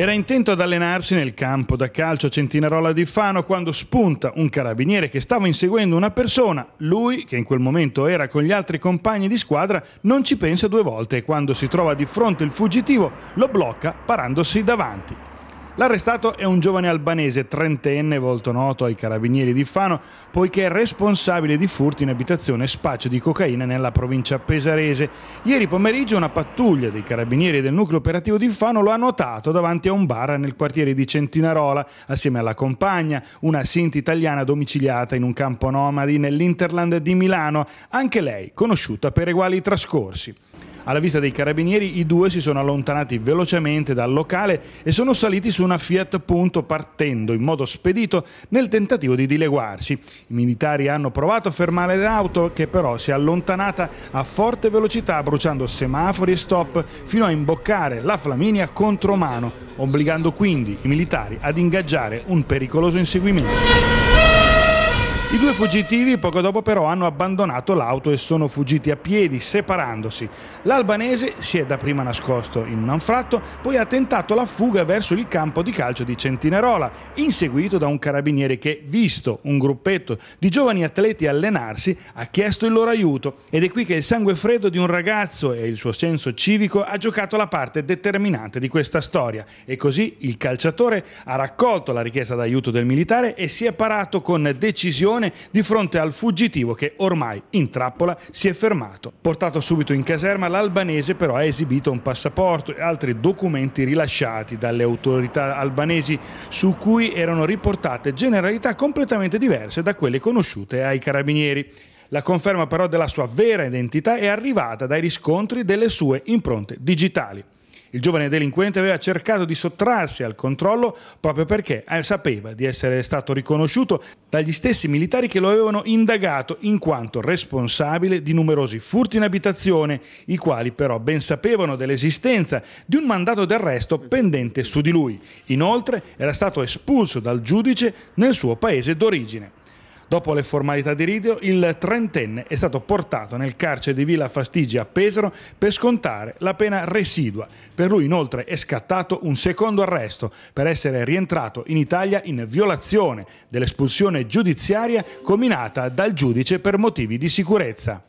Era intento ad allenarsi nel campo da calcio a Centinarola di Fano quando spunta un carabiniere che stava inseguendo una persona. Lui, che in quel momento era con gli altri compagni di squadra, non ci pensa due volte e quando si trova di fronte il fuggitivo lo blocca parandosi davanti. L'arrestato è un giovane albanese trentenne volto noto ai carabinieri di Fano poiché è responsabile di furti in abitazione e spaccio di cocaina nella provincia pesarese. Ieri pomeriggio una pattuglia dei carabinieri del nucleo operativo di Fano lo ha notato davanti a un bar nel quartiere di Centinarola assieme alla compagna, una sinti italiana domiciliata in un campo nomadi nell'Interland di Milano, anche lei conosciuta per eguali trascorsi. Alla vista dei carabinieri i due si sono allontanati velocemente dal locale e sono saliti su una Fiat Punto partendo in modo spedito nel tentativo di dileguarsi. I militari hanno provato a fermare l'auto che però si è allontanata a forte velocità bruciando semafori e stop fino a imboccare la Flaminia contro mano, obbligando quindi i militari ad ingaggiare un pericoloso inseguimento. I due fuggitivi poco dopo però hanno abbandonato l'auto e sono fuggiti a piedi, separandosi. L'albanese si è dapprima nascosto in un anfratto, poi ha tentato la fuga verso il campo di calcio di Centinerola, inseguito da un carabiniere che, visto un gruppetto di giovani atleti allenarsi, ha chiesto il loro aiuto. Ed è qui che il sangue freddo di un ragazzo e il suo senso civico ha giocato la parte determinante di questa storia. E così il calciatore ha raccolto la richiesta d'aiuto del militare e si è parato con decisione attenzione di fronte al fuggitivo che ormai in trappola si è fermato. Portato subito in caserma, l'albanese però ha esibito un passaporto e altri documenti rilasciati dalle autorità albanesi su cui erano riportate generalità completamente diverse da quelle conosciute ai carabinieri. La conferma però della sua vera identità è arrivata dai riscontri delle sue impronte digitali. Il giovane delinquente aveva cercato di sottrarsi al controllo proprio perché eh, sapeva di essere stato riconosciuto dagli stessi militari che lo avevano indagato in quanto responsabile di numerosi furti in abitazione, i quali però ben sapevano dell'esistenza di un mandato d'arresto pendente su di lui. Inoltre era stato espulso dal giudice nel suo paese d'origine. Dopo le formalità di rito, il trentenne è stato portato nel carcere di Villa Fastigi a Pesaro per scontare la pena residua. Per lui inoltre è scattato un secondo arresto per essere rientrato in Italia in violazione dell'espulsione giudiziaria combinata dal giudice per motivi di sicurezza.